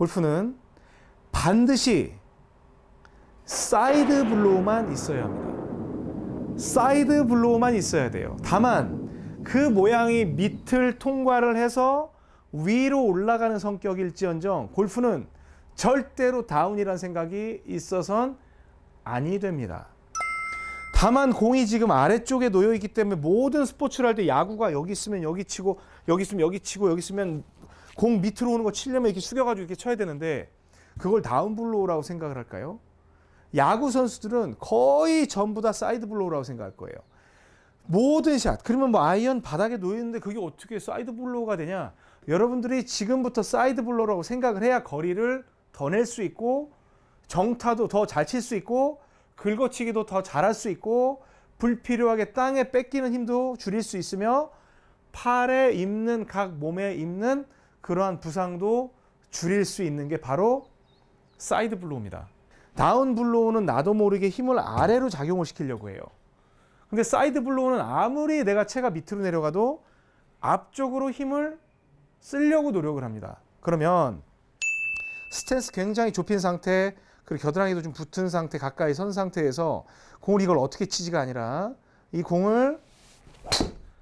골프는 반드시 사이드 블로우만 있어야 합니다. 사이드 블로우만 있어야 돼요. 다만 그 모양이 밑을 통과를 해서 위로 올라가는 성격일지언정 골프는 절대로 다운이란 생각이 있어선 아니 됩니다. 다만 공이 지금 아래쪽에 놓여 있기 때문에 모든 스포츠를 할 때 야구가 여기 있으면 여기 치고 여기 있으면 여기 치고 여기 있으면 공 밑으로 오는 거 치려면 이렇게 숙여가지고 이렇게 쳐야 되는데 그걸 다운블로우라고 생각을 할까요? 야구 선수들은 거의 전부 다 사이드블로우라고 생각할 거예요. 모든 샷. 그러면 뭐 아이언 바닥에 놓여있는데 그게 어떻게 사이드블로우가 되냐? 여러분들이 지금부터 사이드블로우라고 생각을 해야 거리를 더 낼 수 있고 정타도 더 잘 칠 수 있고 긁어치기도 더 잘할 수 있고 불필요하게 땅에 뺏기는 힘도 줄일 수 있으며 팔에 입는 각 몸에 입는 그러한 부상도 줄일 수 있는 게 바로 사이드 블로우입니다. 다운 블로우는 나도 모르게 힘을 아래로 작용을 시키려고 해요. 근데 사이드 블로우는 아무리 내가 체가 밑으로 내려가도 앞쪽으로 힘을 쓰려고 노력을 합니다. 그러면 스탠스 굉장히 좁힌 상태, 그리고 겨드랑이도 좀 붙은 상태, 가까이 선 상태에서 공을 이걸 어떻게 치지가 아니라 이 공을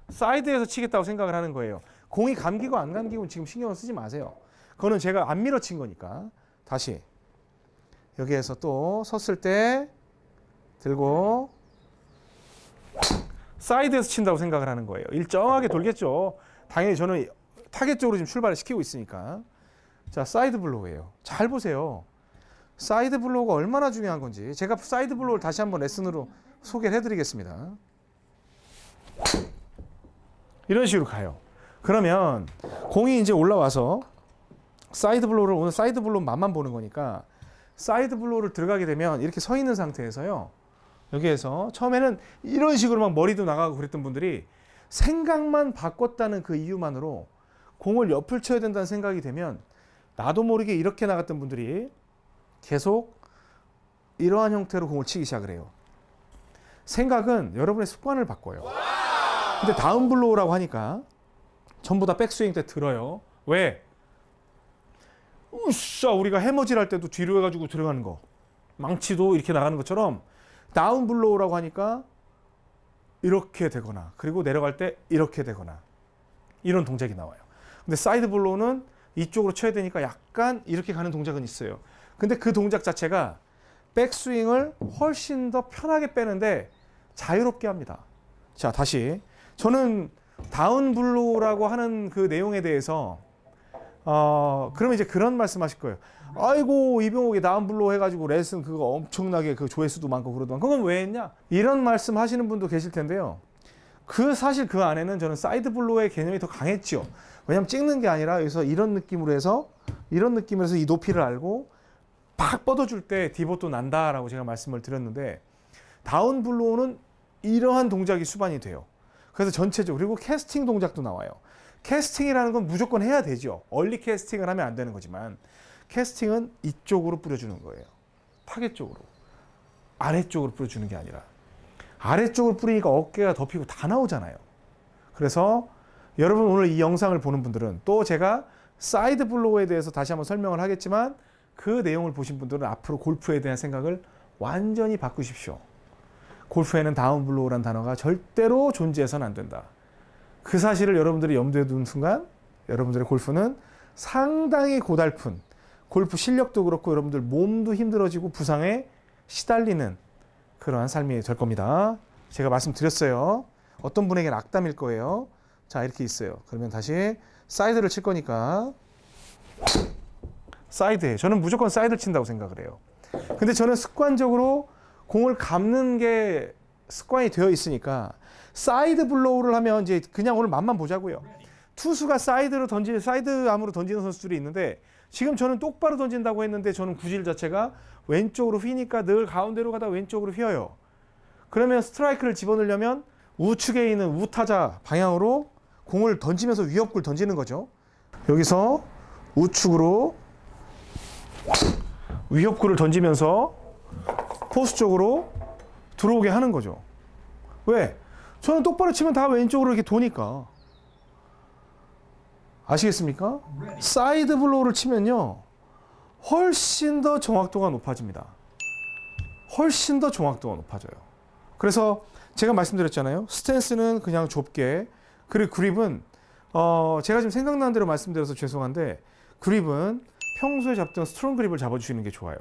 사이드에서 치겠다고 생각을 하는 거예요. 공이 감기고 안감기고 지금 신경 을 쓰지 마세요. 그거는 제가 안 밀어친 거니까. 다시 여기에서 또 섰을 때 들고 사이드에서 친다고 생각을 하는 거예요. 일정하게 돌겠죠. 당연히 저는 타겟 쪽으로 지금 출발을 시키고 있으니까. 자, 사이드 블로우예요. 잘 보세요. 사이드 블로우가 얼마나 중요한 건지 제가 사이드 블로우를 다시 한번 레슨으로 소개를 해드리겠습니다. 이런 식으로 가요. 그러면 공이 이제 올라와서 사이드 블로우를 오늘 사이드 블로우 맛만 보는 거니까 사이드 블로우를 들어가게 되면 이렇게 서 있는 상태에서요. 여기에서 처음에는 이런 식으로 막 머리도 나가고 그랬던 분들이 생각만 바꿨다는 그 이유만으로 공을 옆을 쳐야 된다는 생각이 되면 나도 모르게 이렇게 나갔던 분들이 계속 이러한 형태로 공을 치기 시작을 해요. 생각은 여러분의 습관을 바꿔요. 근데 다음 블로우라고 하니까 전부 다 백스윙 때 들어요. 왜? 우쌰 우리가 해머질 할 때도 뒤로 해가지고 들어가는 거. 망치도 이렇게 나가는 것처럼 다운블로우라고 하니까 이렇게 되거나 그리고 내려갈 때 이렇게 되거나 이런 동작이 나와요. 근데 사이드 블로우는 이쪽으로 쳐야 되니까 약간 이렇게 가는 동작은 있어요. 근데 그 동작 자체가 백스윙을 훨씬 더 편하게 빼는데 자유롭게 합니다. 자 다시 저는 다운블루라고 하는 그 내용에 대해서 어 그러면 이제 그런 말씀하실 거예요. 아이고 이병옥이 다운블루 해가지고 레슨 그거 엄청나게 그 조회수도 많고 그러더만 그건 왜 했냐 이런 말씀하시는 분도 계실 텐데요. 그 사실 그 안에는 저는 사이드블루의 개념이 더 강했죠. 왜냐면 찍는 게 아니라 여기서 이런 느낌으로 해서 이런 느낌으로 해서 이 높이를 알고 팍 뻗어줄 때 디봇도 난다라고 제가 말씀을 드렸는데 다운블루는 이러한 동작이 수반이 돼요. 그래서 전체적으로 그리고 캐스팅 동작도 나와요. 캐스팅이라는 건 무조건 해야 되죠. 얼리 캐스팅을 하면 안 되는 거지만 캐스팅은 이쪽으로 뿌려주는 거예요. 타겟 쪽으로. 아래쪽으로 뿌려주는 게 아니라 아래쪽으로 뿌리니까 어깨가 덮이고 다 나오잖아요. 그래서 여러분 오늘 이 영상을 보는 분들은 또 제가 사이드 블로우에 대해서 다시 한번 설명을 하겠지만 그 내용을 보신 분들은 앞으로 골프에 대한 생각을 완전히 바꾸십시오. 골프에는 다운블로우란 단어가 절대로 존재해서는 안 된다. 그 사실을 여러분들이 염두에 둔 순간 여러분들의 골프는 상당히 고달픈 골프 실력도 그렇고 여러분들 몸도 힘들어지고 부상에 시달리는 그러한 삶이 될 겁니다. 제가 말씀드렸어요. 어떤 분에게는 악담일 거예요. 자 이렇게 있어요. 그러면 다시 사이드를 칠 거니까 사이드에 저는 무조건 사이드를 친다고 생각을 해요. 근데 저는 습관적으로 공을 감는 게 습관이 되어 있으니까 사이드 블로우를 하면 이제 그냥 오늘 맛만 보자고요. 투수가 사이드로 던지 사이드암으로 던지는 선수들이 있는데 지금 저는 똑바로 던진다고 했는데 저는 구질 자체가 왼쪽으로 휘니까 늘 가운데로 가다 왼쪽으로 휘어요. 그러면 스트라이크를 집어넣으려면 우측에 있는 우타자 방향으로 공을 던지면서 위협구를 던지는 거죠. 여기서 우측으로 위협구를 던지면서 포수 쪽으로 들어오게 하는 거죠. 왜? 저는 똑바로 치면 다 왼쪽으로 이렇게 도니까. 아시겠습니까? 사이드 블로우를 치면요. 훨씬 더 정확도가 높아집니다. 훨씬 더 정확도가 높아져요. 그래서 제가 말씀드렸잖아요. 스탠스는 그냥 좁게 그리고 그립은 어 제가 지금 생각나는 대로 말씀드려서 죄송한데 그립은 평소에 잡던 스트롱 그립을 잡아주시는 게 좋아요.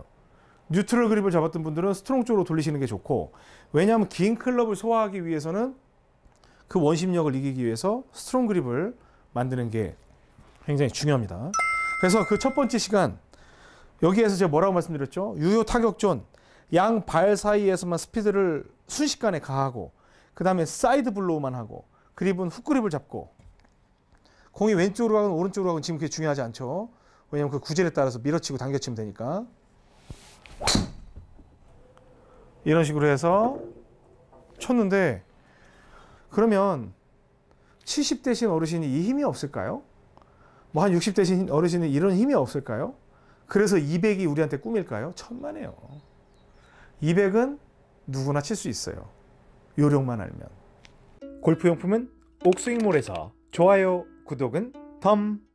뉴트럴 그립을 잡았던 분들은 스트롱 쪽으로 돌리시는 게 좋고 왜냐하면 긴 클럽을 소화하기 위해서는 그 원심력을 이기기 위해서 스트롱 그립을 만드는 게 굉장히 중요합니다. 그래서 그 첫 번째 시간 여기에서 제가 뭐라고 말씀드렸죠? 유효 타격존 양 발 사이에서만 스피드를 순식간에 가하고 그 다음에 사이드 블로우만 하고 그립은 훅 그립을 잡고 공이 왼쪽으로 가건 오른쪽으로 가건 지금 그게 중요하지 않죠. 왜냐하면 그 구질에 따라서 밀어치고 당겨치면 되니까 이런 식으로 해서 쳤는데 그러면 70 대신 어르신이 이 힘이 없을까요? 뭐 한60 대신 어르신이 이런 힘이 없을까요? 그래서 200이 우리한테 꿈일까요? 천만에요. 200은 누구나 칠 수 있어요. 요령만 알면. 골프용품은 옥스윙몰에서 좋아요, 구독은 덤.